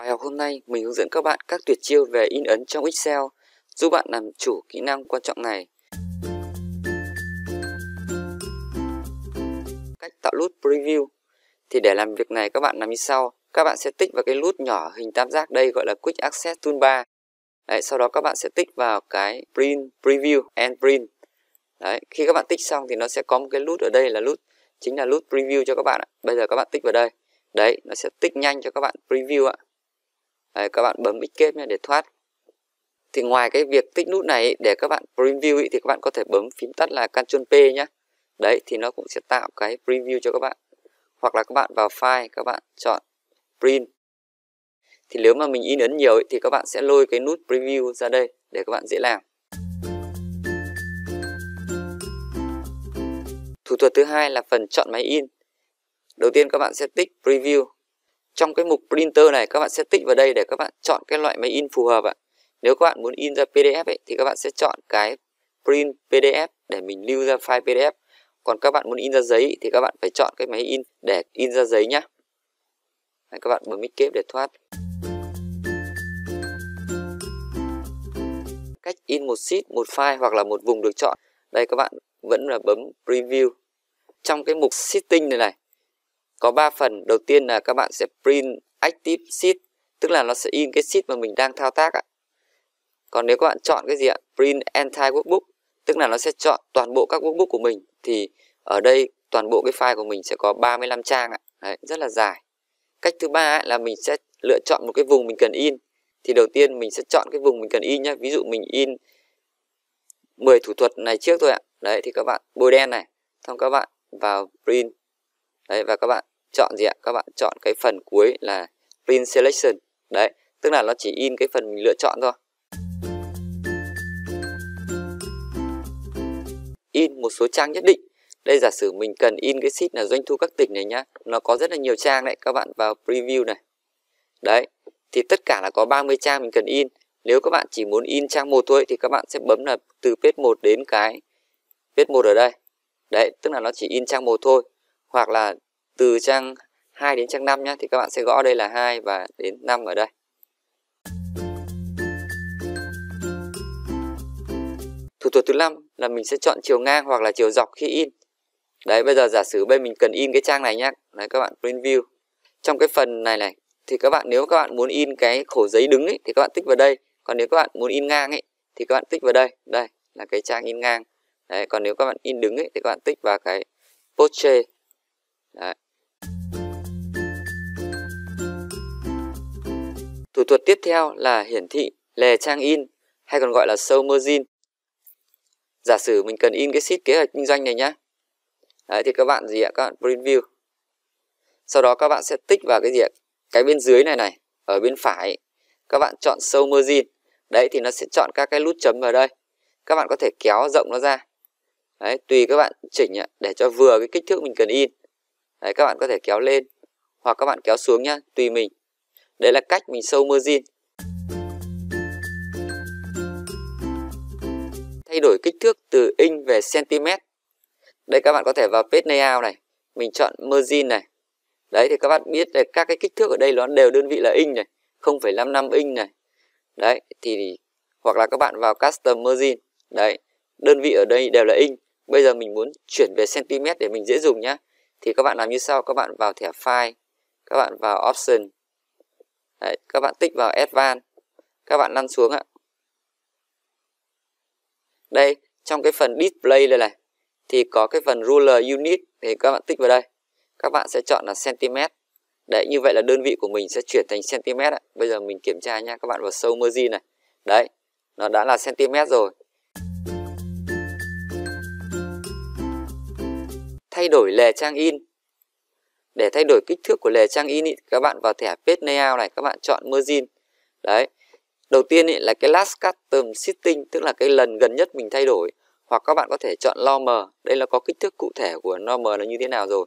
Bài học hôm nay mình hướng dẫn các bạn các tuyệt chiêu về in ấn trong Excel giúp bạn làm chủ kỹ năng quan trọng này. Cách tạo nút Preview Thì để làm việc này các bạn làm như sau. Các bạn sẽ tích vào cái nút nhỏ hình tam giác đây gọi là Quick Access Toolbar. Đấy, sau đó các bạn sẽ tích vào cái Print Preview and Print. Đấy, khi các bạn tích xong thì nó sẽ có một cái nút ở đây là nút chính là nút preview cho các bạn ạ. Bây giờ các bạn tích vào đây. Đấy, nó sẽ tích nhanh cho các bạn preview ạ. Đấy, các bạn bấm escape nha để thoát thì ngoài cái việc tích nút này để các bạn preview ý, thì các bạn có thể bấm phím tắt là Ctrl P nhé đấy thì nó cũng sẽ tạo cái preview cho các bạn hoặc là các bạn vào file các bạn chọn print thì nếu mà mình in ấn nhiều ý, thì các bạn sẽ lôi cái nút preview ra đây để các bạn dễ làm thủ thuật thứ hai là phần chọn máy in đầu tiên các bạn sẽ tích preview trong cái mục printer này các bạn sẽ tích vào đây để các bạn chọn cái loại máy in phù hợp ạ nếu các bạn muốn in ra PDF ấy, thì các bạn sẽ chọn cái print PDF để mình lưu ra file PDF còn các bạn muốn in ra giấy thì các bạn phải chọn cái máy in để in ra giấy nhé các bạn bấm escape để thoát cách in một sheet một file hoặc là một vùng được chọn đây các bạn vẫn là bấm preview trong cái mục setting này này có 3 phần đầu tiên là các bạn sẽ print active sheet tức là nó sẽ in cái sheet mà mình đang thao tác ạ còn nếu các bạn chọn cái gì ạ print entire workbook tức là nó sẽ chọn toàn bộ các workbook của mình thì ở đây toàn bộ cái file của mình sẽ có 35 trang ạ Đấy, rất là dài cách thứ ba là mình sẽ lựa chọn một cái vùng mình cần in thì đầu tiên mình sẽ chọn cái vùng mình cần in nhé ví dụ mình in 10 thủ thuật này trước thôi ạ đấy thì các bạn bôi đen này xong các bạn vào print đấy và các bạn chọn gì ạ các bạn chọn cái phần cuối là print selection đấy tức là nó chỉ in cái phần mình lựa chọn thôi in một số trang nhất định đây giả sử mình cần in cái sheet là doanh thu các tỉnh này nhá nó có rất là nhiều trang đấy các bạn vào preview này đấy thì tất cả là có 30 trang mình cần in nếu các bạn chỉ muốn in trang một thôi thì các bạn sẽ bấm là từ page 1 đến cái page 1 ở đây đấy tức là nó chỉ in trang một thôi hoặc là từ trang 2 đến trang 5 nhé thì các bạn sẽ gõ đây là 2 và đến 5 ở đây thủ thuật thứ 5 là mình sẽ chọn chiều ngang hoặc là chiều dọc khi in đấy bây giờ giả sử bên mình cần in cái trang này nhé đấy các bạn print view trong cái phần này này thì các bạn nếu các bạn muốn in cái khổ giấy đứng ấy, thì các bạn tích vào đây còn nếu các bạn muốn in ngang ấy thì các bạn tích vào đây đây là cái trang in ngang đấy còn nếu các bạn in đứng ấy thì các bạn tích vào cái post đấy Thủ thuật tiếp theo là hiển thị lề trang in hay còn gọi là sâu margin. Giả sử mình cần in cái sheet kế hoạch kinh doanh này nhé. Đấy thì các bạn gì ạ? Các bạn print view. Sau đó các bạn sẽ tích vào cái gì ạ? Cái bên dưới này này, ở bên phải. Các bạn chọn sâu margin. Đấy thì nó sẽ chọn các cái nút chấm vào đây. Các bạn có thể kéo rộng nó ra. Đấy, tùy các bạn chỉnh ạ, để cho vừa cái kích thước mình cần in. Đấy, các bạn có thể kéo lên hoặc các bạn kéo xuống nhá, tùy mình đấy là cách mình sâu margin thay đổi kích thước từ inch về cm đây các bạn có thể vào page layout này mình chọn margin này đấy thì các bạn biết là các cái kích thước ở đây nó đều đơn vị là inch này 0,55 inch này đấy thì hoặc là các bạn vào custom margin đấy đơn vị ở đây đều là inch bây giờ mình muốn chuyển về cm để mình dễ dùng nhá thì các bạn làm như sau các bạn vào thẻ file các bạn vào option Đấy, các bạn tích vào van, các bạn lăn xuống ạ đây trong cái phần display đây này thì có cái phần ruler unit thì các bạn tích vào đây các bạn sẽ chọn là cm đấy như vậy là đơn vị của mình sẽ chuyển thành cm ạ. bây giờ mình kiểm tra nha các bạn vào sâu margin này đấy nó đã là cm rồi thay đổi lề trang in để thay đổi kích thước của lề trang in ý, các bạn vào thẻ page layout này các bạn chọn margin đấy đầu tiên ý, là cái last custom sitting tức là cái lần gần nhất mình thay đổi hoặc các bạn có thể chọn normal đây là có kích thước cụ thể của normal là như thế nào rồi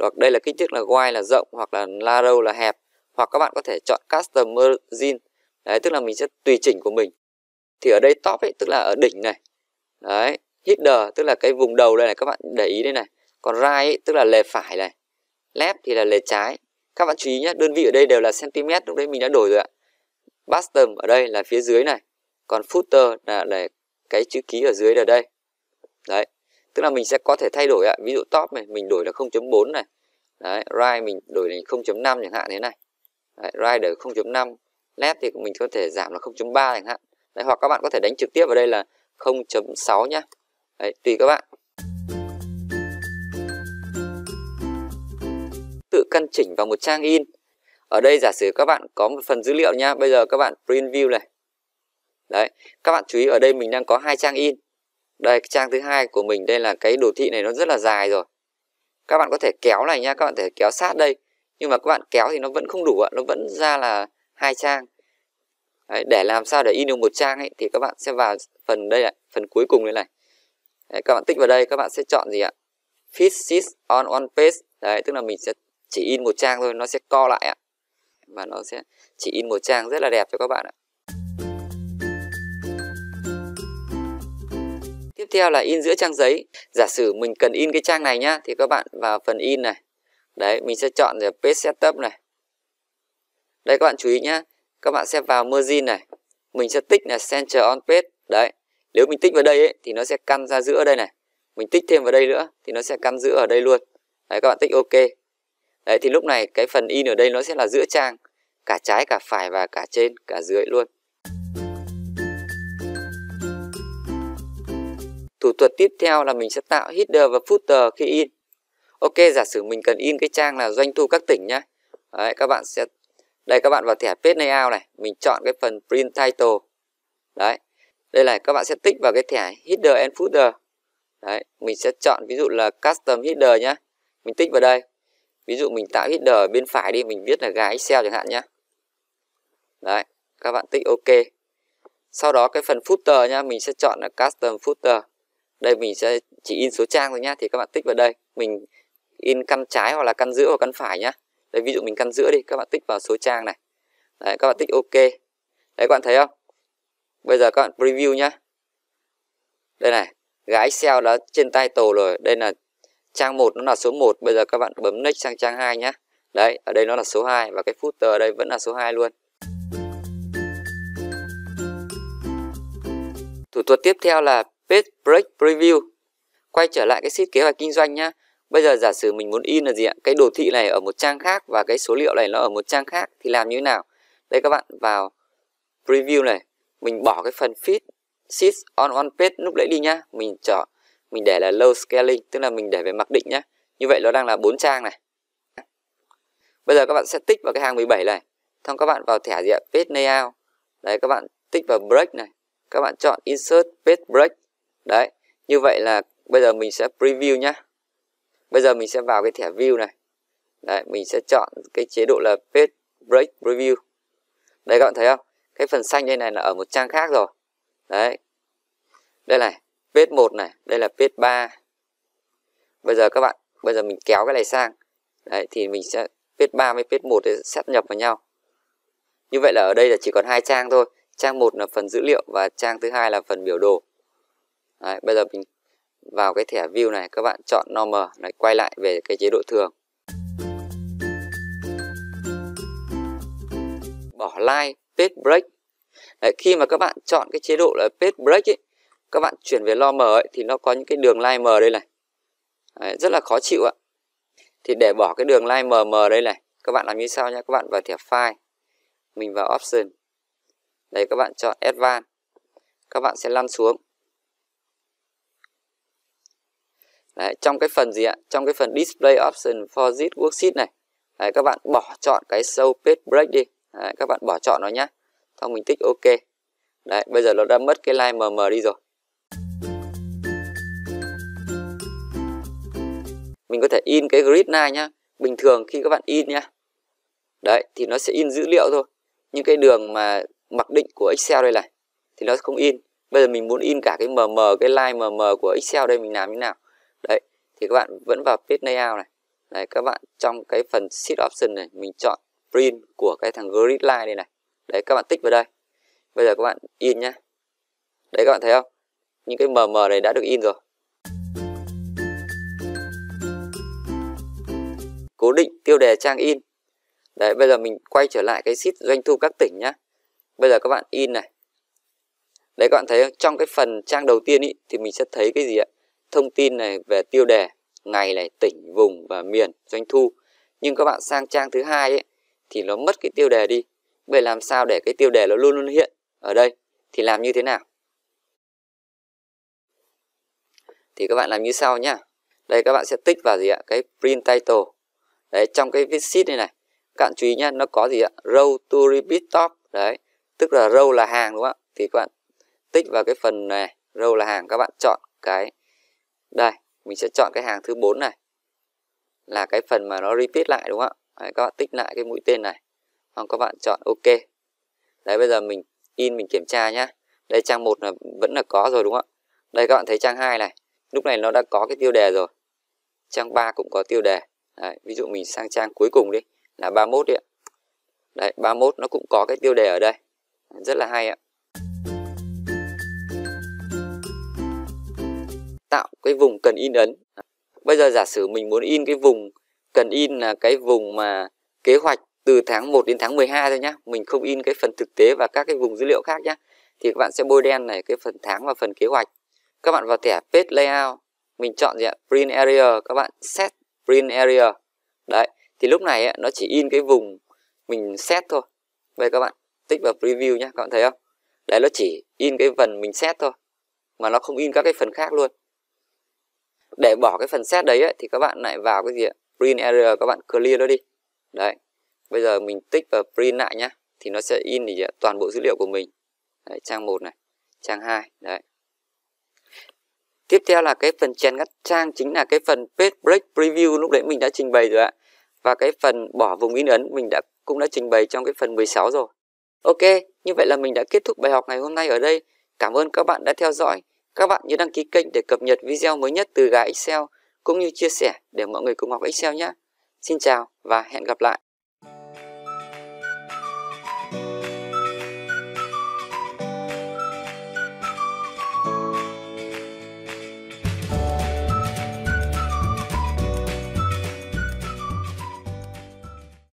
hoặc đây là kích thước là wide là rộng hoặc là narrow là hẹp hoặc các bạn có thể chọn custom margin đấy tức là mình sẽ tùy chỉnh của mình thì ở đây top ấy tức là ở đỉnh này đấy header tức là cái vùng đầu đây này các bạn để ý đây này còn right ấy, tức là lề phải này left thì là lề trái các bạn chú ý nhé đơn vị ở đây đều là cm lúc đấy mình đã đổi rồi ạ bottom ở đây là phía dưới này còn footer là, là cái chữ ký ở dưới là đây đấy tức là mình sẽ có thể thay đổi ạ ví dụ top này mình đổi là 0.4 này đấy right mình đổi thành 0.5 chẳng hạn thế này đấy, right đổi 0.5 left thì mình có thể giảm là 0.3 chẳng hạn đấy, hoặc các bạn có thể đánh trực tiếp vào đây là 0.6 nhá đấy, tùy các bạn căn chỉnh vào một trang in ở đây giả sử các bạn có một phần dữ liệu nha bây giờ các bạn print view này đấy các bạn chú ý ở đây mình đang có hai trang in đây trang thứ hai của mình đây là cái đồ thị này nó rất là dài rồi các bạn có thể kéo này nha các bạn có thể kéo sát đây nhưng mà các bạn kéo thì nó vẫn không đủ ạ nó vẫn ra là hai trang đấy, để làm sao để in được một trang ấy thì các bạn sẽ vào phần đây này phần cuối cùng đây này đấy, các bạn tích vào đây các bạn sẽ chọn gì ạ fit sheet on one page đấy tức là mình sẽ chỉ in một trang thôi nó sẽ co lại ạ và nó sẽ chỉ in một trang rất là đẹp cho các bạn ạ tiếp theo là in giữa trang giấy giả sử mình cần in cái trang này nhá thì các bạn vào phần in này đấy mình sẽ chọn là page setup này đây các bạn chú ý nhá các bạn sẽ vào margin này mình sẽ tích là center on page đấy nếu mình tích vào đây ấy, thì nó sẽ căn ra giữa đây này mình tích thêm vào đây nữa thì nó sẽ căn giữa ở đây luôn đấy các bạn tích ok Đấy, thì lúc này cái phần in ở đây nó sẽ là giữa trang, cả trái, cả phải và cả trên, cả dưới luôn. Thủ thuật tiếp theo là mình sẽ tạo header và footer khi in. Ok, giả sử mình cần in cái trang là doanh thu các tỉnh nhé. Đấy, các bạn sẽ đây các bạn vào thẻ page layout này, mình chọn cái phần print title. Đấy. Đây này, các bạn sẽ tích vào cái thẻ header and footer. Đấy, mình sẽ chọn ví dụ là custom header nhá. Mình tích vào đây ví dụ mình tạo header ở bên phải đi mình viết là gà excel chẳng hạn nhé đấy các bạn tích ok sau đó cái phần footer nhá mình sẽ chọn là custom footer đây mình sẽ chỉ in số trang thôi nhá thì các bạn tích vào đây mình in căn trái hoặc là căn giữa hoặc căn phải nhá đây ví dụ mình căn giữa đi các bạn tích vào số trang này đấy các bạn tích ok đấy các bạn thấy không bây giờ các bạn preview nhá đây này gái Excel đã trên tay title rồi đây là trang 1 nó là số 1 bây giờ các bạn bấm next sang trang 2 nhé đấy ở đây nó là số 2 và cái footer ở đây vẫn là số 2 luôn thủ thuật tiếp theo là page break preview quay trở lại cái sheet kế hoạch kinh doanh nhá bây giờ giả sử mình muốn in là gì ạ cái đồ thị này ở một trang khác và cái số liệu này nó ở một trang khác thì làm như thế nào đây các bạn vào preview này mình bỏ cái phần feed sheet on one page lúc đấy đi nhá mình chọn mình để là low scaling tức là mình để về mặc định nhé như vậy nó đang là bốn trang này bây giờ các bạn sẽ tích vào cái hàng 17 này xong các bạn vào thẻ gì ạ page layout đấy các bạn tích vào break này các bạn chọn insert page break đấy như vậy là bây giờ mình sẽ preview nhá bây giờ mình sẽ vào cái thẻ view này đấy mình sẽ chọn cái chế độ là page break preview đấy các bạn thấy không cái phần xanh đây này là ở một trang khác rồi đấy đây này page 1 này đây là page 3 bây giờ các bạn bây giờ mình kéo cái này sang đấy thì mình sẽ page 3 với page 1 để xét nhập vào nhau như vậy là ở đây là chỉ còn hai trang thôi trang một là phần dữ liệu và trang thứ hai là phần biểu đồ đấy, bây giờ mình vào cái thẻ view này các bạn chọn normal lại quay lại về cái chế độ thường bỏ like page break Đấy, khi mà các bạn chọn cái chế độ là page break ấy, các bạn chuyển về lo mờ ấy, thì nó có những cái đường line mờ đây này Đấy, rất là khó chịu ạ thì để bỏ cái đường line mờ mờ đây này các bạn làm như sau nha các bạn vào thẻ file mình vào option đấy các bạn chọn advanced các bạn sẽ lăn xuống đấy, trong cái phần gì ạ trong cái phần display option for this worksheet này đấy, các bạn bỏ chọn cái show page break đi đấy, các bạn bỏ chọn nó nhé xong mình tích ok đấy bây giờ nó đã mất cái line mờ mờ đi rồi mình có thể in cái grid này nhá bình thường khi các bạn in nhá đấy thì nó sẽ in dữ liệu thôi nhưng cái đường mà mặc định của Excel đây này thì nó không in bây giờ mình muốn in cả cái mm cái line mm của Excel đây mình làm như nào đấy thì các bạn vẫn vào page layout này đấy các bạn trong cái phần sheet option này mình chọn print của cái thằng grid line đây này đấy các bạn tích vào đây bây giờ các bạn in nhá đấy các bạn thấy không những cái mm này đã được in rồi cố định tiêu đề trang in đấy bây giờ mình quay trở lại cái sheet doanh thu các tỉnh nhá bây giờ các bạn in này đấy các bạn thấy trong cái phần trang đầu tiên ý, thì mình sẽ thấy cái gì ạ thông tin này về tiêu đề ngày này tỉnh vùng và miền doanh thu nhưng các bạn sang trang thứ hai ấy thì nó mất cái tiêu đề đi vậy làm sao để cái tiêu đề nó luôn luôn hiện ở đây thì làm như thế nào thì các bạn làm như sau nhá đây các bạn sẽ tích vào gì ạ cái print title đấy trong cái visit này này các bạn chú ý nhá nó có gì ạ row to repeat top đấy tức là row là hàng đúng không ạ thì các bạn tích vào cái phần này row là hàng các bạn chọn cái đây mình sẽ chọn cái hàng thứ 4 này là cái phần mà nó repeat lại đúng không ạ đấy, các bạn tích lại cái mũi tên này hoặc các bạn chọn ok đấy bây giờ mình in mình kiểm tra nhá đây trang 1 là vẫn là có rồi đúng không ạ đây các bạn thấy trang 2 này lúc này nó đã có cái tiêu đề rồi trang 3 cũng có tiêu đề đấy, ví dụ mình sang trang cuối cùng đi là 31 đi ạ đấy 31 nó cũng có cái tiêu đề ở đây rất là hay ạ tạo cái vùng cần in ấn bây giờ giả sử mình muốn in cái vùng cần in là cái vùng mà kế hoạch từ tháng 1 đến tháng 12 thôi nhá mình không in cái phần thực tế và các cái vùng dữ liệu khác nhá thì các bạn sẽ bôi đen này cái phần tháng và phần kế hoạch các bạn vào thẻ page layout mình chọn gì ạ print area các bạn set print area đấy thì lúc này ấy, nó chỉ in cái vùng mình set thôi đây các bạn tích vào preview nhé các bạn thấy không đấy nó chỉ in cái phần mình set thôi mà nó không in các cái phần khác luôn để bỏ cái phần set đấy ấy, thì các bạn lại vào cái gì ạ print area các bạn clear nó đi đấy bây giờ mình tích vào print lại nhá thì nó sẽ in thì toàn bộ dữ liệu của mình đấy, trang 1 này trang 2 đấy Tiếp theo là cái phần chèn ngắt trang chính là cái phần page break preview lúc đấy mình đã trình bày rồi ạ. Và cái phần bỏ vùng in ấn mình đã cũng đã trình bày trong cái phần 16 rồi. Ok, như vậy là mình đã kết thúc bài học ngày hôm nay ở đây. Cảm ơn các bạn đã theo dõi. Các bạn nhớ đăng ký kênh để cập nhật video mới nhất từ gái Excel cũng như chia sẻ để mọi người cùng học Excel nhé. Xin chào và hẹn gặp lại.